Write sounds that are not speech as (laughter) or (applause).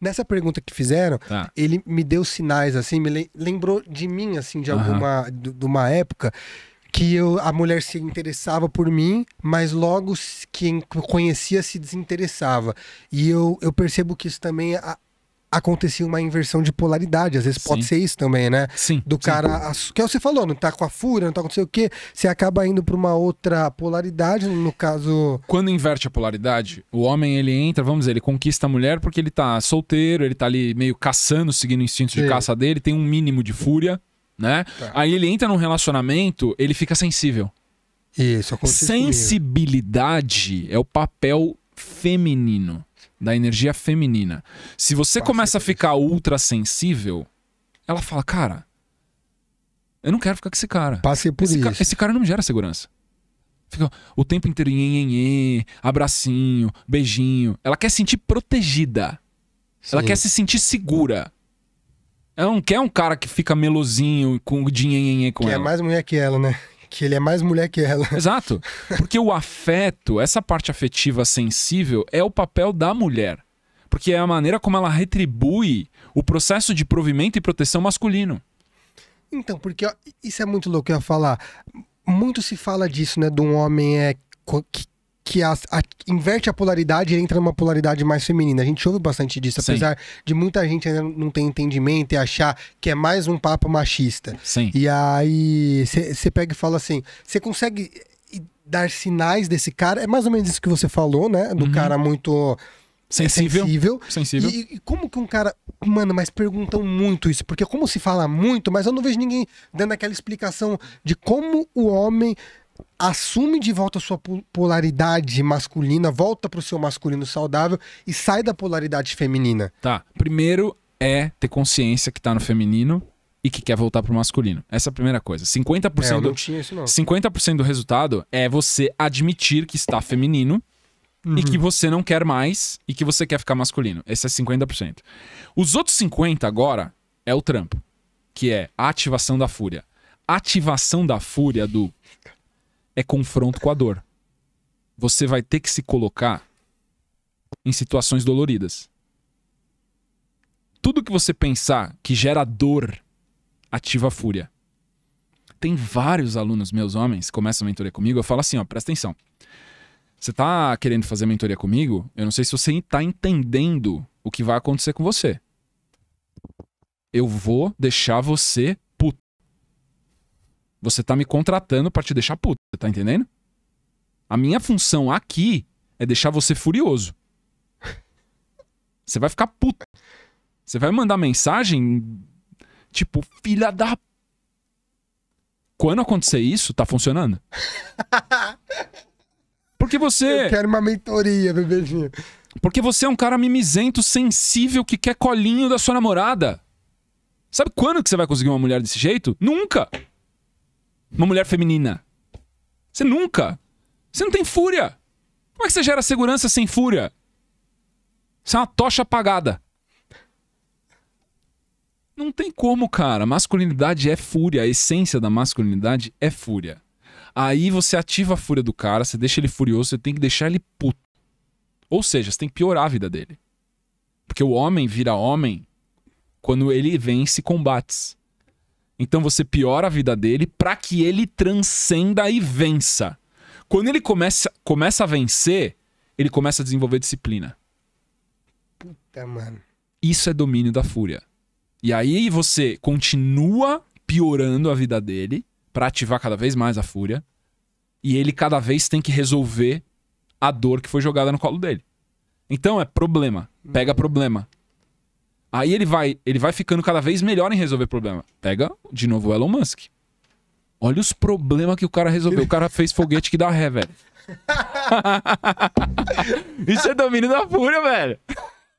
Nessa pergunta que fizeram, tá. ele me deu sinais, assim, me lembrou de mim, assim, de alguma. Uhum. De, de uma época que eu, a mulher se interessava por mim, mas logo quem conhecia se desinteressava. E eu, eu percebo que isso também acontecia uma inversão de polaridade. Às vezes pode sim. ser isso também, né? Sim. Do cara, sim. que é o que você falou, não tá com a fúria, não tá acontecendo o quê, você acaba indo para uma outra polaridade, no caso... Quando inverte a polaridade, o homem, ele entra, vamos dizer, ele conquista a mulher porque ele tá solteiro, ele tá ali meio caçando, seguindo o instinto sim. de caça dele, tem um mínimo de fúria, né? Tá. Aí ele entra num relacionamento, ele fica sensível. Isso, Sensibilidade comigo. é o papel feminino da energia feminina. Se você começa a ficar ultra sensível, ela fala, cara, eu não quero ficar com esse cara. Passei por esse isso. Ca esse cara não me gera segurança. Fica o tempo inteiro, nhê, abracinho, beijinho. Ela quer sentir protegida. Sim. Ela quer se sentir segura. Ela não quer um cara que fica melosinho com o dinheiro com que é ela. Que é mais mulher que ela, né? Que ele é mais mulher que ela. Exato. Porque o afeto, essa parte afetiva sensível, é o papel da mulher. Porque é a maneira como ela retribui o processo de provimento e proteção masculino. Então, porque ó, isso é muito louco eu ia falar. Muito se fala disso, né? De um homem é, que que a, a, inverte a polaridade e entra numa polaridade mais feminina. A gente ouve bastante disso, Sim. apesar de muita gente ainda não ter entendimento e achar que é mais um papo machista. Sim. E aí você pega e fala assim: você consegue dar sinais desse cara? É mais ou menos isso que você falou, né? Do uhum. cara muito. É, sensível. Sensível. sensível. E, e, como que um cara. Mano, mas perguntam muito isso, porque como se fala muito, mas eu não vejo ninguém dando aquela explicação de como o homem assume de volta a sua polaridade masculina, volta pro seu masculino saudável e sai da polaridade feminina. Tá. Primeiro é ter consciência que tá no feminino e que quer voltar pro masculino. Essa é a primeira coisa. 50% é, eu não tinha isso 50% do resultado é você admitir que está feminino uhum. e que você não quer mais e que você quer ficar masculino. Esse é 50%. Os outros 50 agora é o trampo, que é a ativação da fúria. Ativação da fúria do é confronto com a dor. Você vai ter que se colocar em situações doloridas. Tudo que você pensar que gera dor ativa a fúria. Tem vários alunos meus homens que começam a mentoria comigo, eu falo assim, ó, presta atenção. Você tá querendo fazer mentoria comigo? Eu não sei se você tá entendendo o que vai acontecer com você. Eu vou deixar você você tá me contratando para te deixar puto, tá entendendo? A minha função aqui é deixar você furioso. Você vai ficar puto. Você vai mandar mensagem tipo, filha da. Quando acontecer isso, tá funcionando. (laughs) Porque você. Eu quero uma mentoria, bebezinho. Porque você é um cara mimizento, sensível, que quer colinho da sua namorada. Sabe quando que você vai conseguir uma mulher desse jeito? Nunca! uma mulher feminina. Você nunca. Você não tem fúria. Como é que você gera segurança sem fúria? você é uma tocha apagada. Não tem como, cara. Masculinidade é fúria. A essência da masculinidade é fúria. Aí você ativa a fúria do cara, você deixa ele furioso, você tem que deixar ele puto. Ou seja, você tem que piorar a vida dele. Porque o homem vira homem quando ele vence combates. Então você piora a vida dele para que ele transcenda e vença. Quando ele começa, começa a vencer, ele começa a desenvolver disciplina. Puta, mano. Isso é domínio da fúria. E aí você continua piorando a vida dele para ativar cada vez mais a fúria. E ele cada vez tem que resolver a dor que foi jogada no colo dele. Então é problema. Pega uhum. problema. Aí ele vai, ele vai ficando cada vez melhor em resolver problema. Pega de novo o Elon Musk. Olha os problemas que o cara resolveu. O cara fez foguete que dá ré, velho. (laughs) Isso é domínio da fúria, velho.